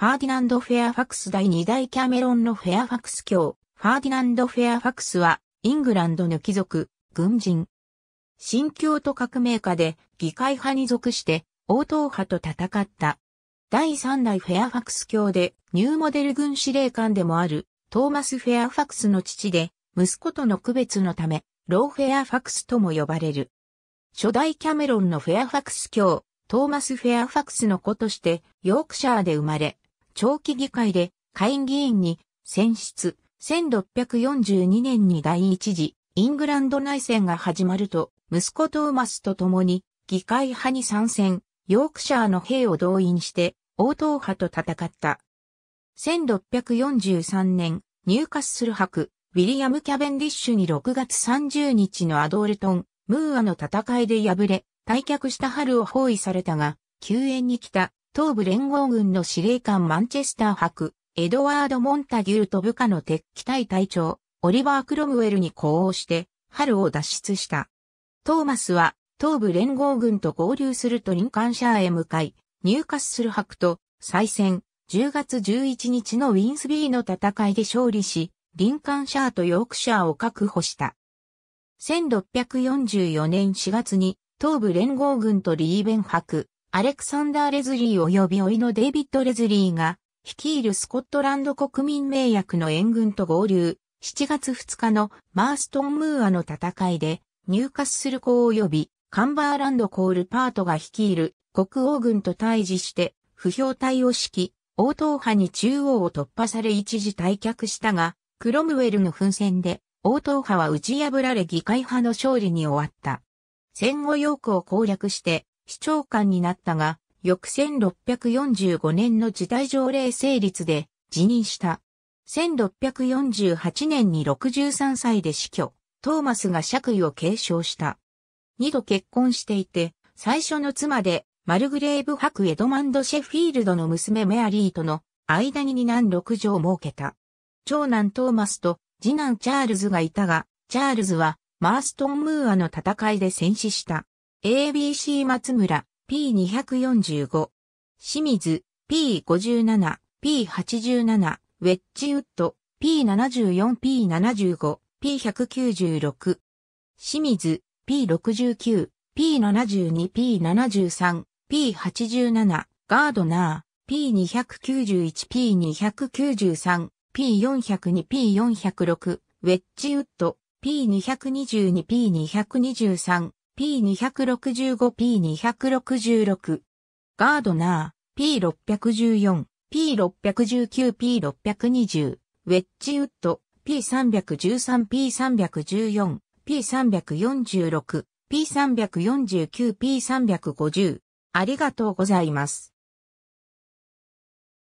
ファーディナンド・フェアファクス第2代キャメロンのフェアファクス卿。ファーディナンド・フェアファクスは、イングランドの貴族、軍人。新教と革命家で、議会派に属して、応答派と戦った。第3代フェアファクス卿で、ニューモデル軍司令官でもある、トーマス・フェアファクスの父で、息子との区別のため、ローフェアファクスとも呼ばれる。初代キャメロンのフェアファクス卿、トーマス・フェアファクスの子として、ヨークシャーで生まれ、長期議会で下院議員に選出、1642年に第一次イングランド内戦が始まると、息子トーマスと共に議会派に参戦、ヨークシャーの兵を動員して応答派と戦った。1643年、ニューカッスル博、ウィリアム・キャベンディッシュに6月30日のアドールトン、ムーアの戦いで敗れ、退却した春を包囲されたが、救援に来た東部連合軍の司令官マンチェスター博、エドワード・モンタギュルと部下の敵機隊隊長、オリバー・クロムウェルに呼応して、春を脱出した。トーマスは、東部連合軍と合流するとリンカンシャーへ向かい、入荷する博と、再戦、10月11日のウィンスビーの戦いで勝利し、リンカンシャーとヨークシャーを確保した。1644年4月に、東部連合軍とリーベン博、アレクサンダー・レズリー及びいのデイビッド・レズリーが、率いるスコットランド国民名役の援軍と合流、7月2日のマーストン・ムーアの戦いで、入荷する子及び、カンバーランド・コール・パートが率いる国王軍と対峙して、不評隊を敷き、応答派に中央を突破され一時退却したが、クロムウェルの奮戦で、応答派は打ち破られ議会派の勝利に終わった。戦後ヨークを攻略して、市長官になったが、翌1645年の時代条例成立で辞任した。1648年に63歳で死去、トーマスが爵位を継承した。二度結婚していて、最初の妻で、マルグレーブ伯エドマンド・シェフィールドの娘メアリーとの間に二男六女を設けた。長男トーマスと次男チャールズがいたが、チャールズはマーストン・ムーアの戦いで戦死した。ABC 松村 P245、清水 P57、P87、ウェッジウッド P74、P75、P196、清水 P69、P72、P73、P87、ガードナー P291、P293、P402、P406、ウェッジウッド P222、P223、P265、P266。ガードナー、P614、P619、P620。ウェッジウッド、P313、P314、P346、P349、P350。ありがとうございます。